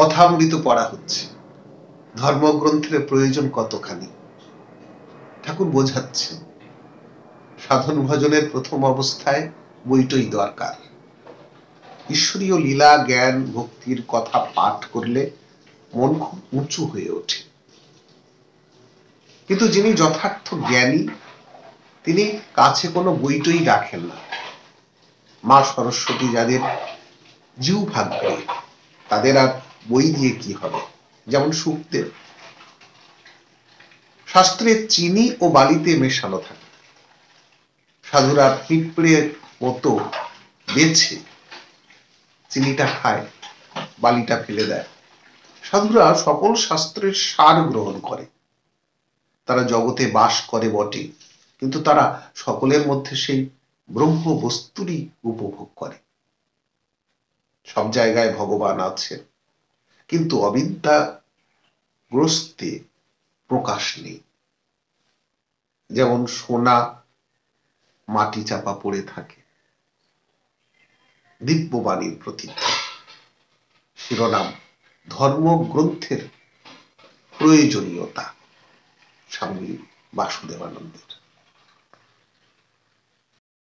কথামৃত পড়া হচ্ছে ধর্মগ্রন্থের প্রয়োজন কতখানি ঠাকুর বোঝাচ্ছে সাধন ভজনের প্রথম অবস্থায় বইটই দরকার ঈশ্বরীয় লীলা জ্ঞান ভক্তির কথা পাঠ করলে মন খুব উঁচু হয়ে ওঠে কিন্তু যিনি যথার্থ জ্ঞানী তিনি কাছে কোনো বইটই রাখেন না মা সরস্বতী যাদের জিউ ভাগ্যে তাদের আর বই দিয়ে কি হবে যেমন সুক্তের শাস্ত্রে চিনি ও বালিতে মেশানো থাকে সাধুরা পিঁপড়ের মতো বেছে চিনিটা খায় বালিটা ফেলে দেয় সাধুরা সকল শাস্ত্রের সার গ্রহণ করে তারা জগতে বাস করে বটে কিন্তু তারা সকলের মধ্যে সেই ব্রহ্ম বস্তুরই উপভোগ করে সব জায়গায় ভগবান আছেন কিন্তু অবিদ্যা গ্রস্তে প্রকাশ নেই যেমন সোনা মাটি চাপা পড়ে থাকে দিব্যবাণীর প্রতীক শিরোনাম ধর্মগ্রন্থের প্রয়োজনীয়তা স্বামী বাসুদেবানন্দের